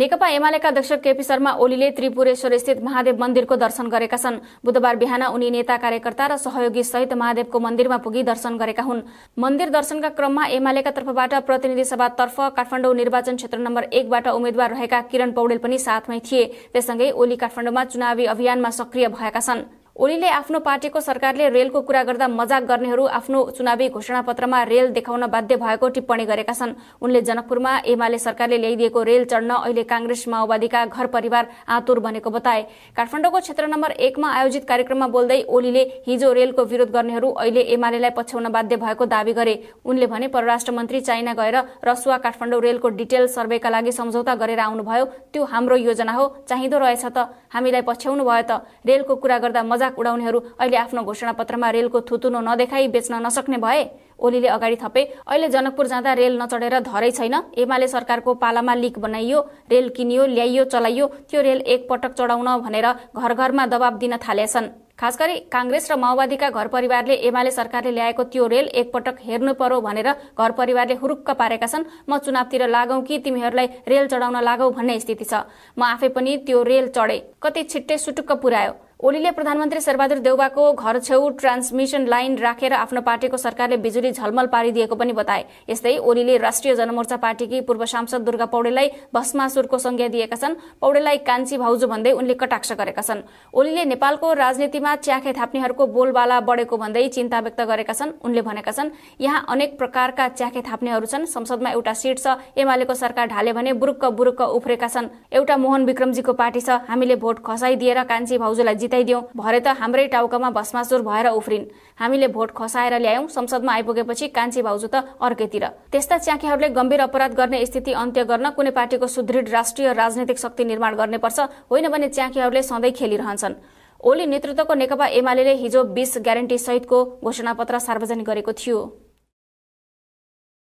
नेकपा एमालेका अध्यक्ष केपी शर्मा ओलीले त्रिपुरेश्वर स्थित महादेव मन्दिरको दर्शन गरेका छन् बुधबार बिहान उनी नेता कार्यकर्ता र सहयोगी सहित महादेवको मन्दिरमा पुगी दर्शन गरेका हुन् मन्दिर दर्शनका क्रममा एमालेका तर्फबाट प्रतिनिधि सभा तर्फ काठमाडौँ निर्वाचन क्षेत्र नम्बर एकबाट उम्मेद्वार रहेका किरण पौडेल पनि साथमै थिए त्यससँगै ओली काठमाडौँमा चुनावी अभियानमा सक्रिय भएका छनृ ओलीले आफ्नो पार्टीको सरकारले रेलको कुरा गर्दा मजाक गर्नेहरू आफ्नो चुनावी घोषणापत्रमा रेल देखाउन बाध्य भएको टिप्पणी गरेका छन् उनले जनकपुरमा एमाले सरकारले ल्याइदिएको रेल चढ्न अहिले कांग्रेस माओवादीका घर परिवार आतुर भनेको बताए काठमाडौँको क्षेत्र नम्बर एकमा आयोजित कार्यक्रममा बोल्दै ओलीले हिजो रेलको विरोध गर्नेहरू अहिले एमालेलाई पछ्याउन बाध्य भएको दावी गरे उनले भने परराष्ट्र मन्त्री चाइना गएर रसुवा काठमाडौँ रेलको डिटेल सर्वेका लागि सम्झौता गरेर आउनुभयो त्यो हाम्रो योजना हो चाहिँदो रहेछ त हामीलाई पछ्याउनु भयो त रेलको कुरा गर्दा मजाक उडाउनेहरू अहिले आफ्नो घोषणापत्रमा रेलको थुतुनो नदेखाई बेच्न नसक्ने भए ओलीले अगाडि थपे अहिले जनकपुर जाँदा रेल नचढेर धरै छैन एमाले सरकारको पालामा लिक बनाइयो रेल किनियो ल्याइयो चलाइयो त्यो रेल एकपटक चढाउन भनेर घर घरमा दबाब दिन थालेछन् खास गरी काङ्ग्रेस र माओवादीका घर परिवारले एमाले सरकारले ल्याएको त्यो रेल एकपटक हेर्नु पर्यो भनेर घर परिवारले हुरुक्क पारेका छन् म चुनावतिर लागौ कि तिमीहरूलाई रेल चढाउन लागौ भन्ने स्थिति छ म आफै पनि त्यो रेल चढे कति छिट्टै सुटुक्क पुर्यायो ओलीले प्रधानमन्त्री शेरबहादुर देउवाको घर छेउ ट्रान्समिसन लाइन राखेर आफ्नो पार्टीको सरकारले बिजुली झलमल पारिदिएको पनि बताए यस्तै ओलीले राष्ट्रिय जनमोर्चा पार्टीकी पूर्व सांसद दुर्गा पौडेललाई भस्मासुरको संज्ञा दिएका छन् पौडेललाई कान्छी भाउजू भन्दै उनले कटाक्ष गरेका छन् ओलीले नेपालको राजनीतिमा च्याखे थाप्नेहरूको बोलबाला बढेको भन्दै चिन्ता व्यक्त गरेका छन् उनले भनेका छन् यहाँ अनेक प्रकारका च्याखे थाप्नेहरू छन् संसदमा एउटा सीट छ एमालेको सरकार ढाले भने बुरुक्क बुरुक्क उफ्रेका छन् एउटा मोहन विक्रमजीको पार्टी छ हामीले भोट खसाइदिएर कान्छी भाउजूलाई जिताइदियौँ भरे त हाम्रै टाउकामा भस्मासुर भएर उफ्रिन् हामीले भोट खसाएर ल्यायौं संसदमा आइपुगेपछि कान्छी भाउजू त अर्कैतिर त्यस्ता च्याखेहरूले गम्भीर अपराध गर्ने स्थिति अन्त्य गर्न कुनै पार्टीको सुदृढ राष्ट्रिय राजनैतिक शक्ति निर्माण पर्छ होइन भने च्याखेहरूले सधैँ खेलिरहन्छन् ओली नेतृत्वको नेकपा एमाले हिजो बीस ग्यारेन्टी सहितको घोषणापत्र सार्वजनिक गरेको थियो